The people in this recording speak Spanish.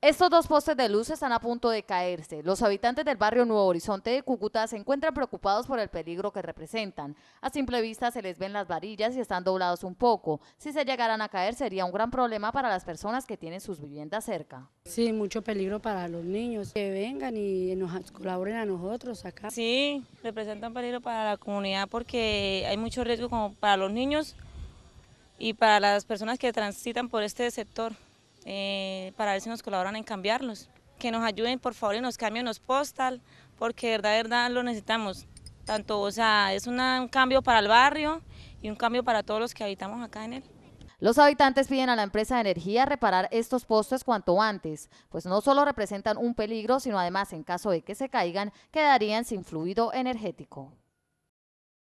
Estos dos postes de luz están a punto de caerse. Los habitantes del barrio Nuevo Horizonte de Cúcuta se encuentran preocupados por el peligro que representan. A simple vista se les ven las varillas y están doblados un poco. Si se llegaran a caer sería un gran problema para las personas que tienen sus viviendas cerca. Sí, mucho peligro para los niños. Que vengan y nos colaboren a nosotros acá. Sí, representan peligro para la comunidad porque hay mucho riesgo como para los niños y para las personas que transitan por este sector. Eh, para ver si nos colaboran en cambiarlos. Que nos ayuden por favor y nos cambien los postal, porque de verdad, verdad lo necesitamos. Tanto, o sea, es un cambio para el barrio y un cambio para todos los que habitamos acá en él. Los habitantes piden a la empresa de energía reparar estos postes cuanto antes, pues no solo representan un peligro, sino además en caso de que se caigan, quedarían sin fluido energético.